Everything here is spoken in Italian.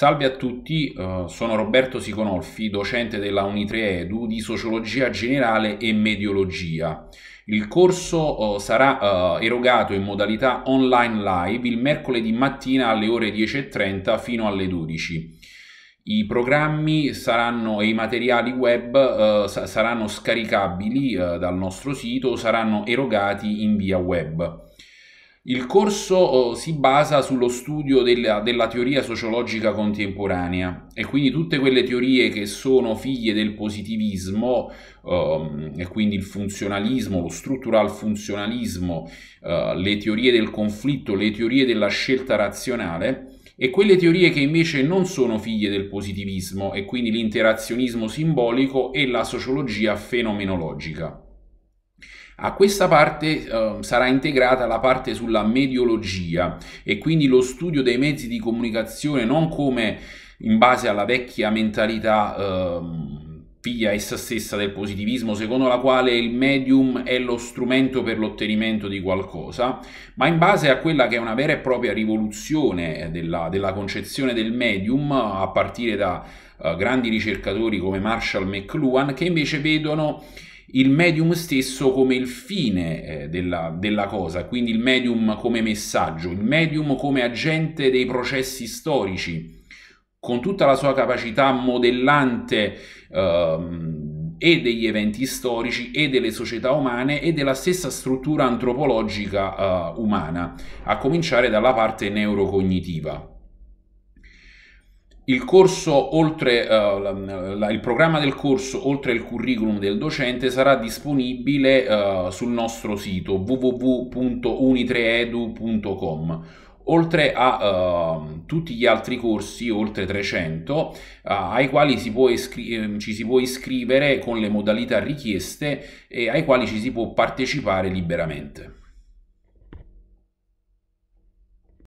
Salve a tutti, eh, sono Roberto Siconolfi, docente della Unitre Edu di Sociologia Generale e Mediologia. Il corso eh, sarà eh, erogato in modalità online live il mercoledì mattina alle ore 10.30 fino alle 12. I programmi saranno, e i materiali web saranno scaricabili dal nostro sito, saranno erogati in via web. Il corso oh, si basa sullo studio della, della, teoria sociologica contemporanea e quindi tutte quelle teorie che sono figlie del positivismo ehm, e quindi il funzionalismo, lo structural funzionalismo, eh, le teorie del conflitto, le teorie della scelta razionale e quelle teorie che invece non sono figlie del positivismo e quindi l'interazionismo simbolico e la sociologia fenomenologica. A questa parte eh, sarà integrata la parte sulla mediologia e quindi lo studio dei mezzi di comunicazione non come in base alla vecchia mentalità eh, figlia essa stessa del positivismo, secondo la quale il medium è lo strumento per l'ottenimento di qualcosa, ma in base a quella che è una vera e propria rivoluzione della, della concezione del medium, a partire da uh, grandi ricercatori come Marshall McLuhan, che invece vedono il medium stesso come il fine eh, della, della, cosa, quindi il medium come messaggio, il medium come agente dei processi storici, con tutta la sua capacità modellante ehm, e degli eventi storici e delle società umane e della stessa struttura antropologica eh, umana, a cominciare dalla parte neurocognitiva il, corso, oltre, uh, la, il programma del corso, oltre il curriculum del docente, sarà disponibile uh, sul nostro sito www.unitreedu.com. Oltre a uh, tutti gli altri corsi, oltre 300, eh, ai quali si ehm, ci si può iscrivere con le modalità richieste e ai quali ci si può partecipare liberamente.